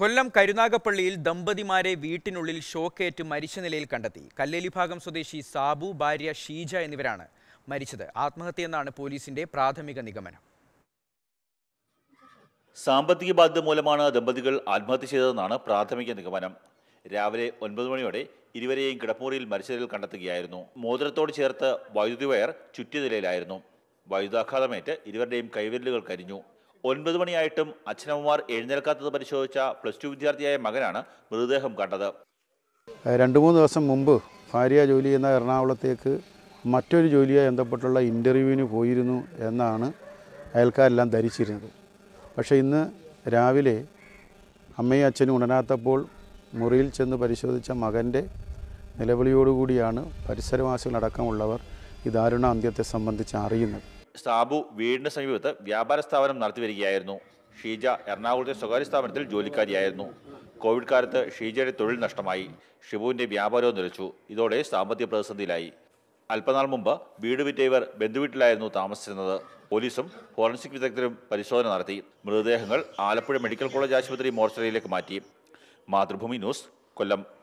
കൊല്ലം കരുനാഗപ്പള്ളിയിൽ ദമ്പതിമാരെ വീട്ടിനുള്ളിൽ ഷോക്കേറ്റ് മരിച്ച നിലയിൽ കണ്ടെത്തി കല്ലേലി ഭാഗം സ്വദേശി സാബു ഭാര്യ ഷീജ എന്നിവരാണ് മരിച്ചത് ആത്മഹത്യയെന്നാണ് പോലീസിന്റെ പ്രാഥമിക നിഗമനം സാമ്പത്തിക ബാധ്യത മൂലമാണ് ദമ്പതികൾ ആത്മഹത്യ ചെയ്തതെന്നാണ് പ്രാഥമിക നിഗമനം രാവിലെ ഒൻപത് മണിയോടെ ഇരുവരെയും കിടപ്പൂറിയിൽ മരിച്ചതിൽ കണ്ടെത്തുകയായിരുന്നു മോതിരത്തോട് ചേർത്ത് വൈദ്യുതി വയർ ചുറ്റിയ നിലയിലായിരുന്നു വൈദ്യുതാഘാതമേറ്റ് ഇരുവരുടെയും കൈവിരലുകൾ കരിഞ്ഞു ഒൻപത് മണിയായിട്ടും അച്ഛനമ്മമാർ എഴുന്നേൽക്കാത്തത് പരിശോധിച്ച പ്ലസ് ടു വിദ്യാർത്ഥിയായ മകനാണ് മൃതദേഹം കണ്ടത് രണ്ടു മൂന്ന് ദിവസം മുമ്പ് ഭാര്യ ജോലി ചെയ്യുന്ന എറണാകുളത്തേക്ക് മറ്റൊരു ജോലിയായി ബന്ധപ്പെട്ടുള്ള ഇൻ്റർവ്യൂവിന് പോയിരുന്നു എന്നാണ് അയൽക്കാരെല്ലാം ധരിച്ചിരുന്നത് പക്ഷേ ഇന്ന് രാവിലെ അമ്മയും അച്ഛനും ഉണരാത്തപ്പോൾ മുറിയിൽ ചെന്ന് പരിശോധിച്ച മകൻ്റെ നിലവിളിയോടുകൂടിയാണ് പരിസരവാസികളടക്കമുള്ളവർ ഈ ദാരുണ അന്ത്യത്തെ സംബന്ധിച്ച് അറിയുന്നത് സാബു വീടിന് സമീപത്ത് വ്യാപാര സ്ഥാപനം വരികയായിരുന്നു ഷീജ എറണാകുളത്തെ സ്വകാര്യ സ്ഥാപനത്തിൽ ജോലിക്കാരിയായിരുന്നു കോവിഡ് കാലത്ത് ഷീജയുടെ തൊഴിൽ നഷ്ടമായി ഷിബുവിൻ്റെ വ്യാപാരവും നിലച്ചു ഇതോടെ സാമ്പത്തിക പ്രതിസന്ധിയിലായി അല്പനാൾ മുമ്പ് വീട് വിറ്റ ഇവർ ബന്ധുവീട്ടിലായിരുന്നു താമസിച്ചിരുന്നത് പോലീസും ഫോറൻസിക് വിദഗ്ധരും പരിശോധന നടത്തി മൃതദേഹങ്ങൾ ആലപ്പുഴ മെഡിക്കൽ കോളേജ് ആശുപത്രി മോർച്ചറിയിലേക്ക് മാറ്റി മാതൃഭൂമി ന്യൂസ് കൊല്ലം